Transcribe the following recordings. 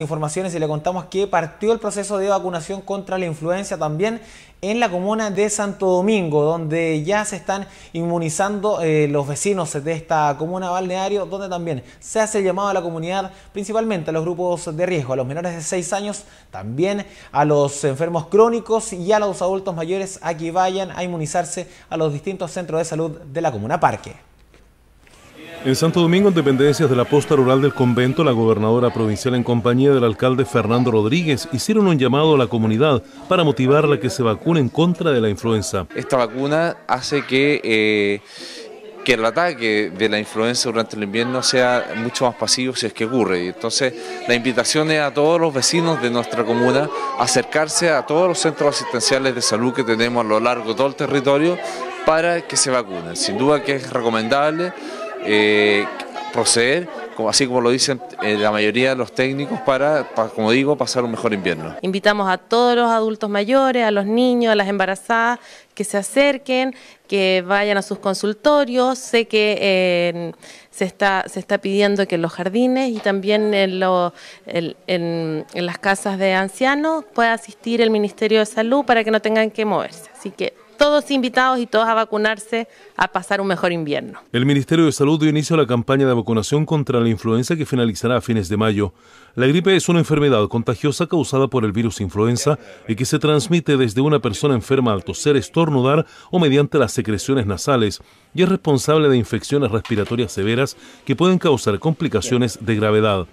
informaciones y le contamos que partió el proceso de vacunación contra la influenza también en la comuna de Santo Domingo, donde ya se están inmunizando eh, los vecinos de esta comuna balneario, donde también se hace llamado a la comunidad, principalmente a los grupos de riesgo, a los menores de 6 años, también a los enfermos crónicos y a los adultos mayores a que vayan a inmunizarse a los distintos centros de salud de la comuna Parque. En Santo Domingo, en dependencias de la posta rural del convento, la gobernadora provincial en compañía del alcalde Fernando Rodríguez hicieron un llamado a la comunidad para motivarla que se vacune en contra de la influenza. Esta vacuna hace que... Eh, que el ataque de la influenza durante el invierno sea mucho más pasivo si es que ocurre. Y entonces la invitación es a todos los vecinos de nuestra comuna acercarse a todos los centros asistenciales de salud que tenemos a lo largo de todo el territorio para que se vacunen. Sin duda que es recomendable eh, proceder como, así como lo dicen eh, la mayoría de los técnicos, para, como digo, pasar un mejor invierno. Invitamos a todos los adultos mayores, a los niños, a las embarazadas, que se acerquen, que vayan a sus consultorios. Sé que se, está, se está pidiendo que en los jardines y también en, en las casas de ancianos pueda asistir el Ministerio de Salud para que no tengan que moverse. Así que todos invitados y todos a vacunarse a pasar un mejor invierno. El Ministerio de Salud dio inicio a la campaña de vacunación contra la influenza que finalizará a fines de mayo. La gripe es una enfermedad contagiosa causada por el virus influenza y que se transmite desde una persona enferma al toser, estornudar o mediante las secreciones nasales y es responsable de infecciones respiratorias severas que pueden causar complicaciones de gravedad.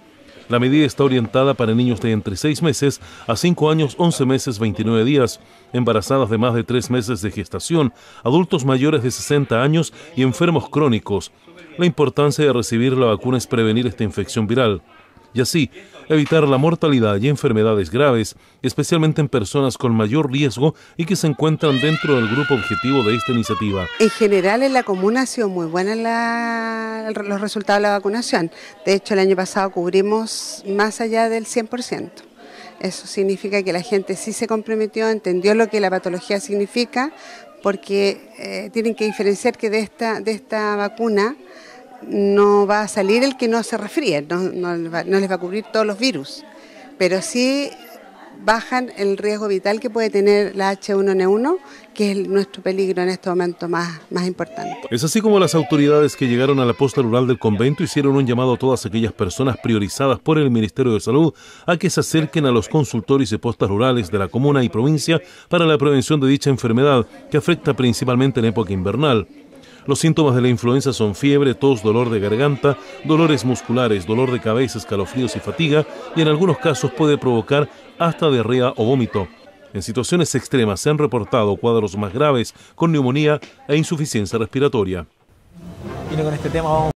La medida está orientada para niños de entre 6 meses a 5 años, 11 meses, 29 días, embarazadas de más de 3 meses de gestación, adultos mayores de 60 años y enfermos crónicos. La importancia de recibir la vacuna es prevenir esta infección viral y así evitar la mortalidad y enfermedades graves, especialmente en personas con mayor riesgo y que se encuentran dentro del grupo objetivo de esta iniciativa. En general en la comuna ha sido muy buena los resultados de la vacunación. De hecho, el año pasado cubrimos más allá del 100%. Eso significa que la gente sí se comprometió, entendió lo que la patología significa, porque eh, tienen que diferenciar que de esta, de esta vacuna no va a salir el que no se resfríe, no, les va a cubrir todos los virus, pero sí bajan el riesgo vital que puede tener la H1N1, que es nuestro peligro en este momento más, más importante. Es así como las autoridades que llegaron a la posta rural del convento hicieron un llamado a todas aquellas personas priorizadas por el Ministerio de Salud a que se acerquen a los consultorios y postas rurales de la comuna y provincia para la prevención de dicha enfermedad que afecta principalmente en época invernal. Los síntomas de la influenza son fiebre, tos, dolor de garganta, dolores musculares, dolor de cabeza, escalofríos y fatiga, y en algunos casos puede provocar hasta diarrea o vómito. En situaciones extremas se han reportado cuadros más graves con neumonía e insuficiencia respiratoria. este tema